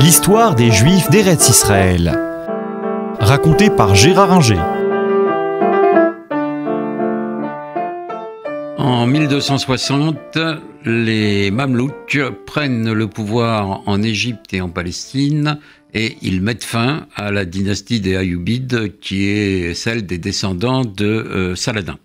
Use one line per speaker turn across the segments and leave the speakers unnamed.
L'histoire des Juifs d'Eretz Israël. Racontée par Gérard Inger. En 1260, les Mamelouks prennent le pouvoir en Égypte et en Palestine et ils mettent fin à la dynastie des Ayyubides qui est celle des descendants de euh, Saladin.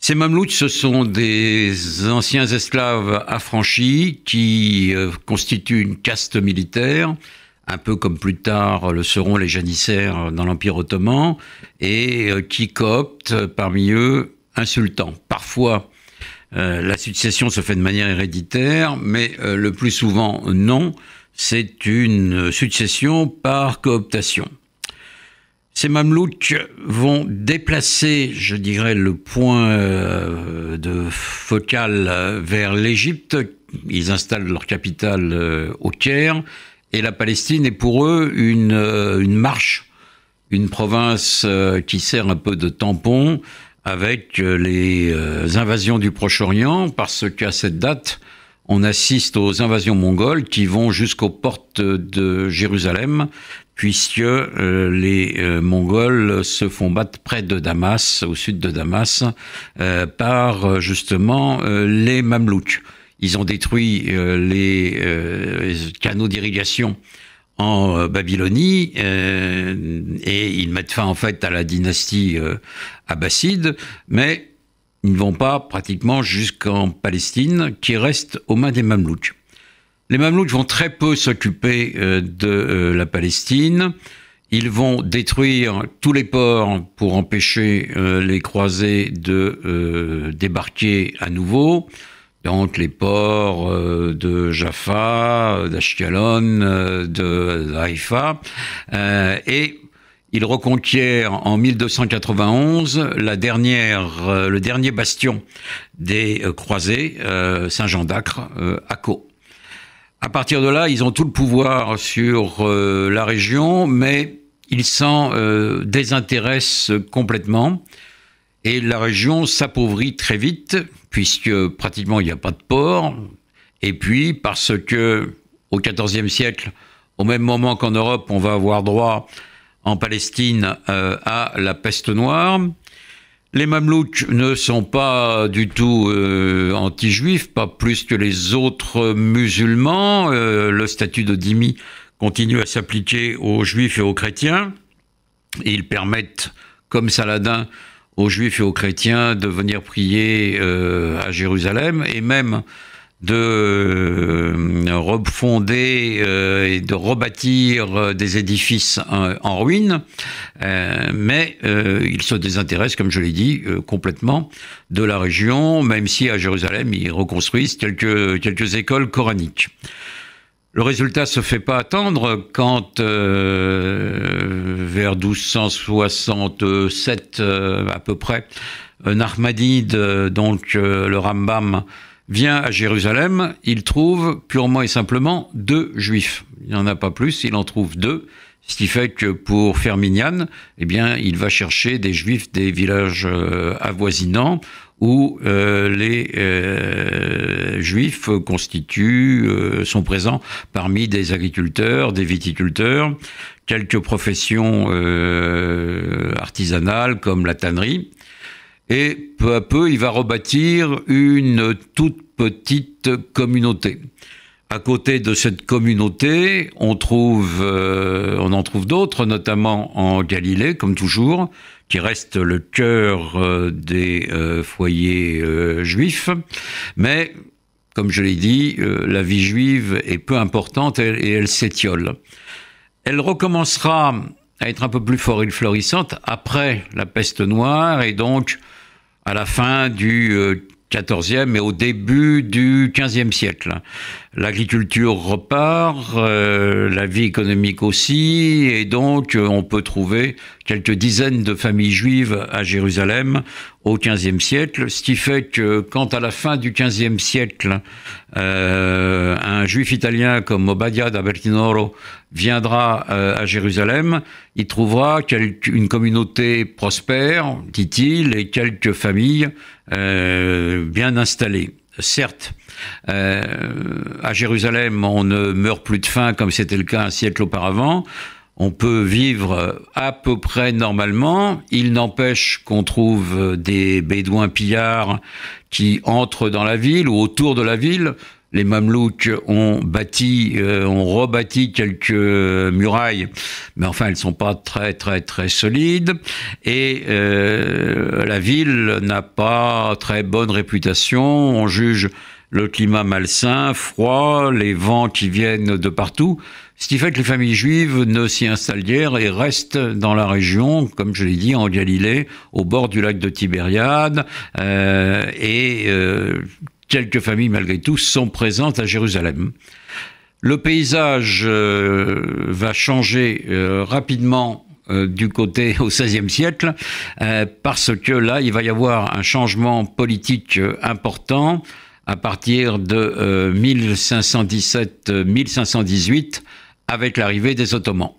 Ces mamelouks, ce sont des anciens esclaves affranchis qui euh, constituent une caste militaire, un peu comme plus tard le seront les janissaires dans l'Empire ottoman, et euh, qui cooptent parmi eux un sultan. Parfois, euh, la succession se fait de manière héréditaire, mais le plus souvent non. C'est une succession par cooptation. Ces Mamelouks vont déplacer, je dirais, le point euh, de focal vers l'Égypte. Ils installent leur capitale euh, au Caire et la Palestine est pour eux une, euh, une marche, une province qui sert un peu de tampon avec les invasions du Proche-Orient parce qu'à cette date, on assiste aux invasions mongoles qui vont jusqu'aux portes de Jérusalem, puisque euh, les euh, Mongols se font battre près de Damas, au sud de Damas, euh, par justement les Mamelouks. Ils ont détruit les canaux d'irrigation en Babylonie et ils mettent fin en fait à la dynastie abbasside, mais ils ne vont pas pratiquement jusqu'en Palestine, qui reste aux mains des Mamelouks. Les Mamelouks vont très peu s'occuper euh, de euh, la Palestine. Ils vont détruire tous les ports pour empêcher euh, les croisés de débarquer à nouveau. Donc les ports de Jaffa, d'Ashkelon, de Haïfa. et ils reconquiert en 1291 la dernière, le dernier bastion des croisés, Saint-Jean d'Acre, à Caux. À partir de là, ils ont tout le pouvoir sur euh, la région, mais ils s'en euh, désintéressent complètement. Et la région s'appauvrit très vite, puisque pratiquement il n'y a pas de port. Et puis, parce que au XIVe siècle, au même moment qu'en Europe, on va avoir droit en Palestine euh, à la peste noire, les Mamelouks ne sont pas du tout euh, anti-juifs, pas plus que les autres musulmans. Euh, le statut de dhimmi continue à s'appliquer aux juifs et aux chrétiens. ils permettent, comme Saladin, aux juifs et aux chrétiens de venir prier euh, à Jérusalem et même de refonder euh, et de rebâtir euh, des édifices euh, en, ruines, ruine, mais il se désintéressent, comme je l'ai dit, complètement de la région, même si à Jérusalem, ils reconstruisent quelques, quelques écoles coraniques. Le résultat se fait pas attendre quand, vers 1267 à peu près, un donc le Rambam, vient à Jérusalem, il trouve purement et simplement deux juifs. Il n'y en a pas plus, il en trouve deux. Ce qui fait que pour Ferminian, eh bien, il va chercher des juifs des villages euh, avoisinants où euh, les euh, juifs constituent, sont présents parmi des agriculteurs, des viticulteurs, quelques professions artisanales comme la tannerie. Et peu à peu, il va rebâtir une toute petite communauté. À côté de cette communauté, on trouve, euh, on en trouve d'autres, notamment en Galilée, comme toujours, qui reste le cœur euh, des euh, foyers juifs. Mais, comme je l'ai dit, la vie juive est peu importante et elle s'étiole. Elle recommencera à être un peu plus fort et florissante après la peste noire et donc à la fin du XIVe euh, et au début du XVe siècle. L'agriculture repart, euh, la vie économique aussi, et donc euh, on peut trouver quelques dizaines de familles juives à Jérusalem au XVe siècle, ce qui fait que quand à la fin du XVe siècle, euh, un juif italien comme Obadiah da Bertinoro viendra euh, à Jérusalem, il trouvera une communauté prospère, dit-il, et quelques familles euh, bien installées. Certes, à Jérusalem, on ne meurt plus de faim comme c'était le cas un siècle auparavant, on peut vivre à peu près normalement. Il n'empêche qu'on trouve des bédouins pillards qui entrent dans la ville ou autour de la ville. Les Mamelouks ont bâti, euh, ont rebâti quelques murailles, mais enfin elles sont pas très très très solides. Et euh, la ville n'a pas très bonne réputation. On juge le climat malsain, froid, les vents qui viennent de partout. Ce qui fait que les familles juives ne s'y installent guère et restent dans la région, comme je l'ai dit, en Galilée, au bord du lac de Tibériade, euh, et euh, quelques familles malgré tout sont présentes à Jérusalem. Le paysage euh, va changer rapidement du côté au XVIe siècle, parce que là, il va y avoir un changement politique important à partir de 1517-1518 avec l'arrivée des Ottomans.